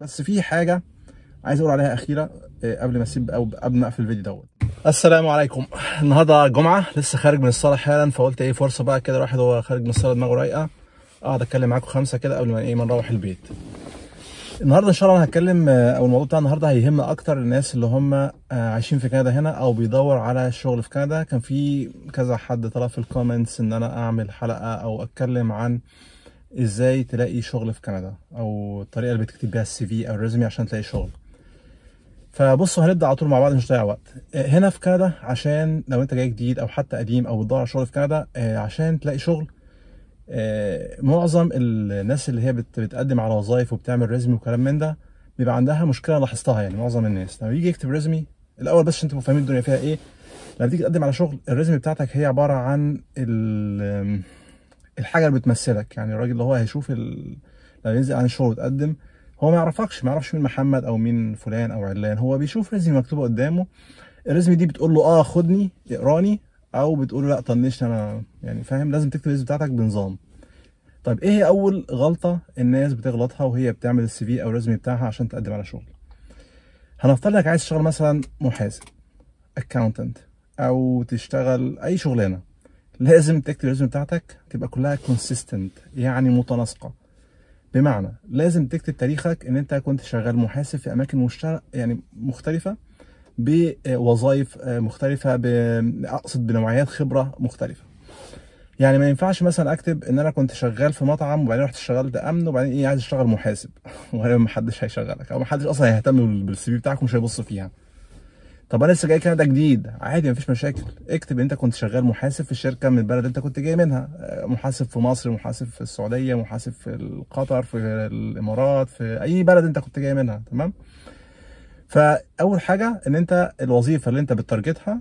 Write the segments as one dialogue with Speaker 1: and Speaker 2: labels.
Speaker 1: بس في حاجه عايز اقول عليها اخيره آه، قبل ما اسيب او قبل ما اقفل الفيديو دوت السلام عليكم النهارده جمعه لسه خارج من الصلاه حالا فقلت ايه فرصه بقى كده الواحد وهو خارج من الصلاه دماغه رايقه اقعد اتكلم معاكم خمسه كده قبل ما ايه ما نروح البيت النهارده ان شاء الله انا هتكلم آه، او الموضوع بتاع النهارده هيهم اكتر الناس اللي هم آه، عايشين في كندا هنا او بيدور على شغل في كندا كان في كذا حد طلب في الكومنتس ان انا اعمل حلقه او اتكلم عن ازاي تلاقي شغل في كندا او الطريقه اللي بتكتب بيها السي في او الريزمي عشان تلاقي شغل فبصوا هنبدا على طول مع بعض مش هنضيع وقت آه، هنا في كندا عشان لو انت جاي جديد او حتى قديم او بتدور على شغل في كندا آه، عشان تلاقي شغل آه، معظم الناس اللي هي بتقدم على وظائف وبتعمل ريزمي وكلام من ده بيبقى عندها مشكله لاحظتها يعني معظم الناس لما يجي يكتب ريزمي الاول بس عشان تبقوا فاهمين الدنيا فيها ايه لما تيجي تقدم على شغل الريزمي بتاعتك هي عباره عن ال الحاجه اللي بتمثلك يعني الراجل اللي هو هيشوف ال... لما ينزل عن الشغل وتقدم هو ما يعرفكش ما يعرفش مين محمد او مين فلان او علان هو بيشوف ريزمي مكتوبه قدامه الريزمي دي بتقول له اه خدني اقراني او بتقول له لا طنشني انا يعني فاهم لازم تكتب الريزمي بتاعتك بنظام طيب ايه هي اول غلطه الناس بتغلطها وهي بتعمل السي في او الريزمي بتاعها عشان تقدم على شغل هنفترض انك عايز تشتغل مثلا محاسب اكاونتنت او تشتغل اي شغلانه لازم تكتب التكتيكال بتاعتك تبقى كلها كونسيستنت يعني متناسقه بمعنى لازم تكتب تاريخك ان انت كنت شغال محاسب في اماكن يعني مختلفه بوظائف آه، مختلفه اقصد بنوعيات خبره مختلفه يعني ما ينفعش مثلا اكتب ان انا كنت شغال في مطعم وبعدين رحت اشتغلت امن وبعدين ايه عايز اشتغل محاسب وغالبا ما حدش هيشغلك او ما حدش اصلا هيهتم بالسي في بتاعك ومش هيبص فيها طب انا لسه جاي كندا جديد عادي مفيش مشاكل اكتب انت كنت شغال محاسب في الشركه من البلد انت كنت جاي منها آه، محاسب في مصر محاسب في السعوديه محاسب في قطر في الامارات في اي بلد انت كنت جاي منها تمام فاول حاجه ان انت الوظيفه اللي انت بتترجتها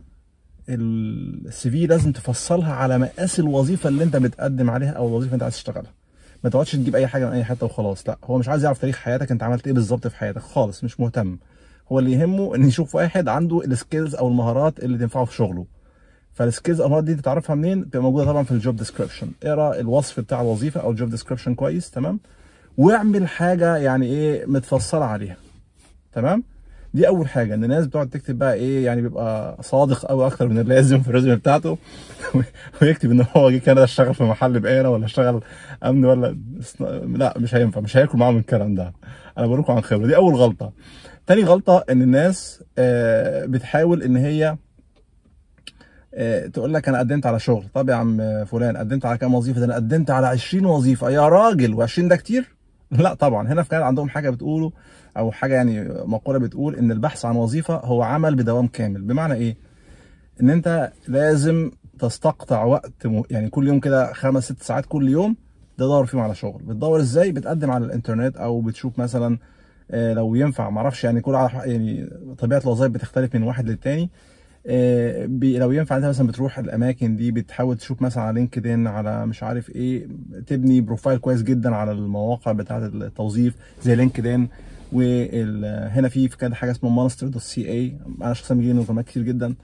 Speaker 1: السي في لازم تفصلها على مقاس الوظيفه اللي انت بتقدم عليها او الوظيفه اللي انت عايز تشتغلها ما تقعدش تجيب اي حاجه من اي حته وخلاص لا هو مش عايز يعرف تاريخ حياتك انت عملت ايه بالظبط في حياتك خالص مش مهتم هو اللي يهمه ان يشوف واحد عنده السكيلز او المهارات اللي تنفعه في شغله فالسكيلز او المهارات دي تعرفها منين بتبقى موجوده طبعا في الجوب ديسكريبشن اقرا الوصف بتاع الوظيفه او الجوب ديسكريبشن كويس تمام واعمل حاجه يعني ايه متفصله عليها تمام دي اول حاجه ان الناس بتقعد تكتب بقى ايه يعني بيبقى صادق قوي اكتر من اللازم في الريزومي بتاعته ويكتب ان هو جه كندا اشتغل في محل بقاله ولا اشتغل امن ولا لا مش هينفع مش هياكل معاهم الكلام ده انا بقول لكم عن خبره دي اول غلطه تاني غلطه ان الناس آه، بتحاول ان هي آه، تقول لك انا قدمت على شغل طب يا عم فلان قدمت على كام وظيفه ده انا قدمت على 20 وظيفه يا راجل و20 ده كتير لا طبعا هنا في كندا عندهم حاجه بتقوله او حاجه يعني مقوله بتقول ان البحث عن وظيفه هو عمل بدوام كامل بمعنى ايه ان انت لازم تستقطع وقت يعني كل يوم كده خمس ست ساعات كل يوم تدور فيهم على شغل بتدور ازاي بتقدم على الانترنت او بتشوف مثلا آه، لو ينفع معرفش يعني كل يعني طبيعه الوظائف بتختلف من واحد للتاني آه، لو ينفع انت مثلا بتروح الاماكن دي بتحاول تشوف مثلا على لينكدين على مش عارف ايه تبني بروفايل كويس جدا على المواقع بتاعه التوظيف زي لينكدين وهنا في كده حاجه اسمها مانستر دوت سي اي انا شخصيا بيجيلي نظامات كتير جدا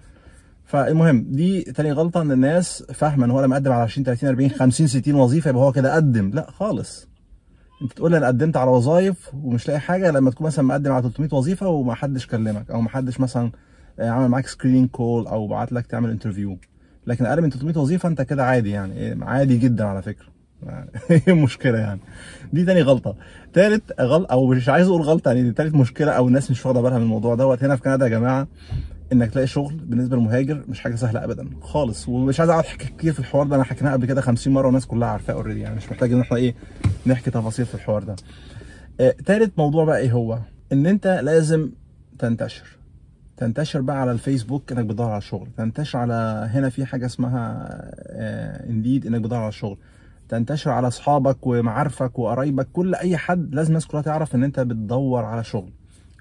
Speaker 1: فالمهم دي تاني غلطه ان الناس فاهمه ان هو لما قدم على 20 30 40 50 60 وظيفه يبقى هو كده قدم لا خالص انت تقول لي انا قدمت على وظايف ومش لاقي حاجه لما تكون مثلا مقدم على 300 وظيفه وما حدش كلمك او ما حدش مثلا آه، عمل معاك سكرين كول او بعت لك تعمل انترفيو لكن اقل من 300 وظيفه انت كده عادي يعني إيه، عادي جدا على فكره ايه المشكله يعني دي تاني غلطه تالت غلط او مش عايز اقول غلطه يعني دي تالت مشكله او الناس مش واخده بالها من الموضوع دوت هنا في كندا يا جماعه انك تلاقي شغل بالنسبه للمهاجر مش حاجه سهله ابدا خالص ومش عايز اقعد احكي كتير في الحوار ده انا حكيناه قبل كده 50 مره والناس كلها عارفاه اوريدي يعني مش محتاج ان احنا ايه نحكي تفاصيل في الحوار ده آه تالت موضوع بقى ايه هو ان انت لازم تنتشر تنتشر بقى على الفيسبوك انك بتدور على شغل تنتشر على هنا في حاجه اسمها آه انديد انك بتدور على شغل تنتشر على اصحابك ومعارفك وقرايبك كل اي حد لازم الناس كلها تعرف ان انت بتدور على شغل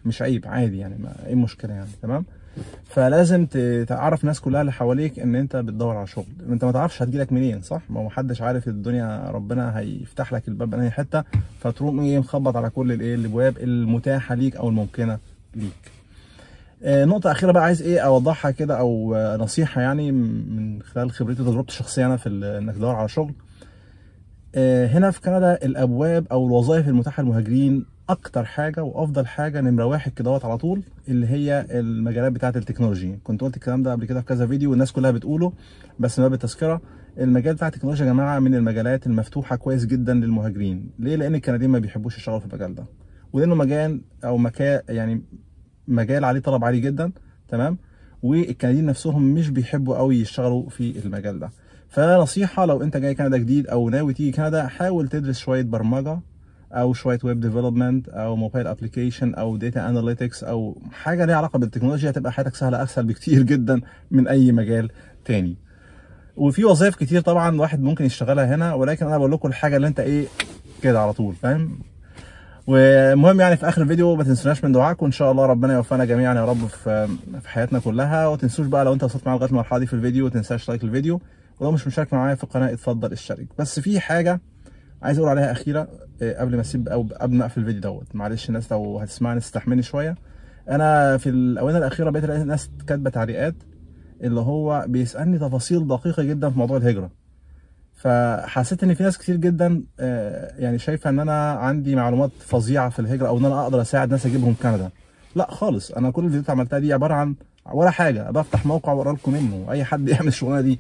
Speaker 1: مش عيب عادي يعني ما ايه المشكله يعني تمام فلازم تعرف الناس كلها اللي حواليك ان انت بتدور على شغل انت ما تعرفش هتجيلك منين صح ما محدش عارف الدنيا ربنا هيفتح لك الباب من اي حته فتروح ايه مخبط على كل الايه الابواب المتاحه ليك او الممكنه ليك آه، نقطة أخيرة بقى عايز إيه أوضحها كده أو نصيحة يعني من خلال خبرتي وتجربتي الشخصية أنا في إنك تدور على شغل. آه، هنا في كندا الأبواب أو الوظائف المتاحة للمهاجرين اكتر حاجه وافضل حاجه نمره واحد كدهوت على طول اللي هي المجالات بتاعه التكنولوجي كنت قلت الكلام ده قبل كده في كذا فيديو والناس كلها بتقوله بس من باب التذكره المجال بتاع التكنولوجيا يا جماعه من المجالات المفتوحه كويس جدا للمهاجرين ليه لان الكنديين ما بيحبوش يشتغلوا في المجال ده ولانه مجال او مكان يعني مجال عليه طلب عالي جدا تمام والكنديين نفسهم مش بيحبوا قوي يشتغلوا في المجال ده فنصيحه لو انت جاي كندا جديد او ناوي تيجي كندا حاول تدرس شويه برمجه او شويه ويب ديفلوبمنت او موبايل ابلكيشن او داتا اناليتكس او حاجه ليها علاقه بالتكنولوجيا هتبقى حياتك سهله اسهل بكتير جدا من اي مجال تاني وفي وظائف كتير طبعا الواحد ممكن يشتغلها هنا ولكن انا بقول لكم الحاجه اللي انت ايه كده على طول فاهم ومهم يعني في اخر الفيديو ما تنسوناش من دعائكم ان شاء الله ربنا يوفقنا جميعا يا رب في في حياتنا كلها وما تنسوش بقى لو انت وصلت معايا لغايه المرحله دي في الفيديو ما تنساش لايك الفيديو ولو مش مشترك معايا في القناه اتفضل اشترك بس في حاجه عايز اقول عليها اخيره آه، قبل ما اسيب او قبل ما اقفل الفيديو دوت معلش الناس لو هتسمعني استحملني شويه انا في الاونه الاخيره بقيت الاقي ناس كاتبه تعليقات اللي هو بيسالني تفاصيل دقيقه جدا في موضوع الهجره فحسيت ان في ناس كتير جدا آه، يعني شايفه ان انا عندي معلومات فظيعه في الهجره او ان انا اقدر اساعد ناس اجيبهم كندا لا خالص انا كل الفيديوهات اللي عملتها دي عباره عن ولا حاجه بفتح موقع واقرا لكم منه اي حد يعمل الشغلانه دي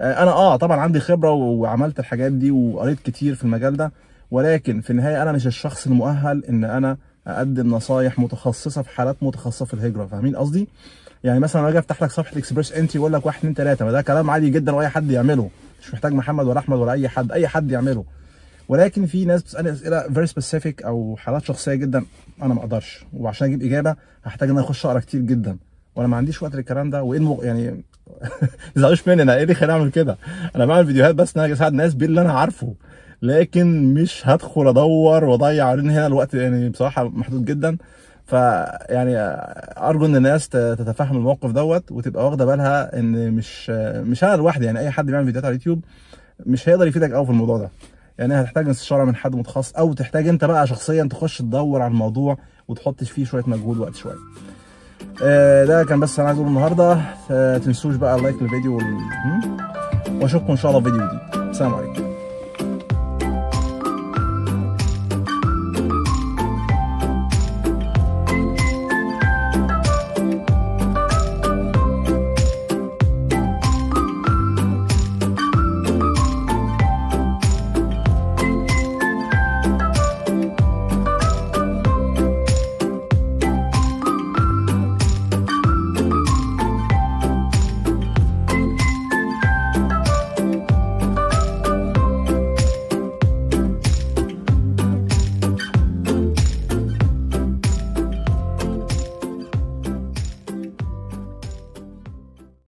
Speaker 1: آه، انا اه طبعا عندي خبره وعملت الحاجات دي وقريت كتير في المجال ده ولكن في النهايه انا مش الشخص المؤهل ان انا اقدم نصايح متخصصه في حالات متخصصه في الهجره فاهمين قصدي يعني مثلا اجي افتح لك صفحه اكسبريس انتري يقول لك 1 2 3 ما ده كلام عادي جدا واي حد يعمله مش محتاج محمد ولا احمد ولا اي حد اي حد يعمله ولكن في ناس بتسالني اسئله فيري سبيسيفيك او حالات شخصيه جدا انا ما اقدرش وعشان اجيب اجابه هحتاج ان انا اخش اقرا كتير جدا وانا ما عنديش وقت للكلام ده وايه يعني تزعلوش مني انا ايه اللي خلاني اعمل كده انا بعمل فيديوهات بس ان انا اساعد الناس باللي انا عارفه لكن مش هدخل ادور واضيع علينا هنا الوقت يعني بصراحه محدود جدا فيعني ارجو ان الناس تتفهم الموقف دوت وتبقى واخده بالها ان مش مش انا لوحدي يعني اي حد بيعمل فيديوهات على اليوتيوب مش هيقدر يفيدك قوي في الموضوع ده يعني هتحتاج استشاره من حد متخصص او تحتاج انت بقى شخصيا تخش تدور على الموضوع وتحط فيه شويه مجهود وقت شويه آه، ده كان بس انا عايز اقوله النهارده آه، تنسوش بقى لايك للفيديو واشوفكم ان شاء الله في فيديو جديد سلام عليكم